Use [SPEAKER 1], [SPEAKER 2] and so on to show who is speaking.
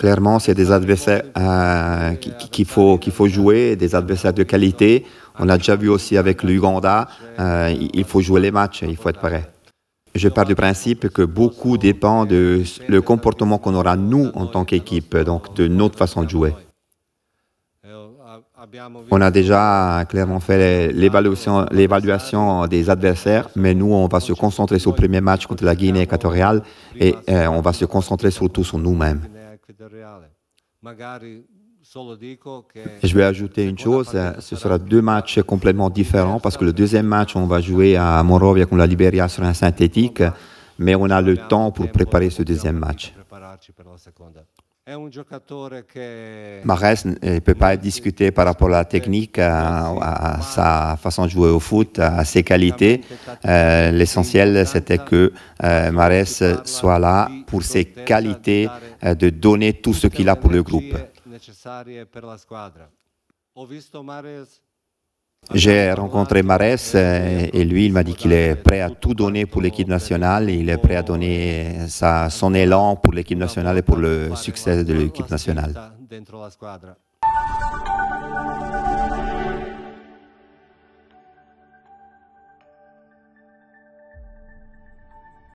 [SPEAKER 1] Clairement, c'est des adversaires euh, qu'il faut, qu'il faut jouer, des adversaires de qualité. On a déjà vu aussi avec l'Uganda, euh, il faut jouer les matchs, il faut être prêt. Je pars du principe que beaucoup dépend de le comportement qu'on aura nous en tant qu'équipe, donc de notre façon de jouer. On a déjà clairement fait l'évaluation des adversaires, mais nous, on va se concentrer sur le premier match contre la Guinée équatoriale et euh, on va se concentrer surtout sur nous-mêmes. Je vais ajouter une chose, ce sera deux matchs complètement différents parce que le deuxième match, on va jouer à Monrovia contre la Liberia sur un synthétique, mais on a le temps pour préparer ce deuxième match. Marès ne eh, peut pas discuter par rapport à la technique, à, sa façon de jouer au foot, à ses qualités. Euh, l'essentiel, c'était que euh, soit là pour ses qualités, euh, de donner tout ce qu'il a pour le groupe. J'ai rencontré Marès euh, et lui, il m'a dit qu'il est prêt à tout donner pour l'équipe nationale. Il est prêt à donner son élan pour l'équipe nationale et pour le succès de l'équipe nationale.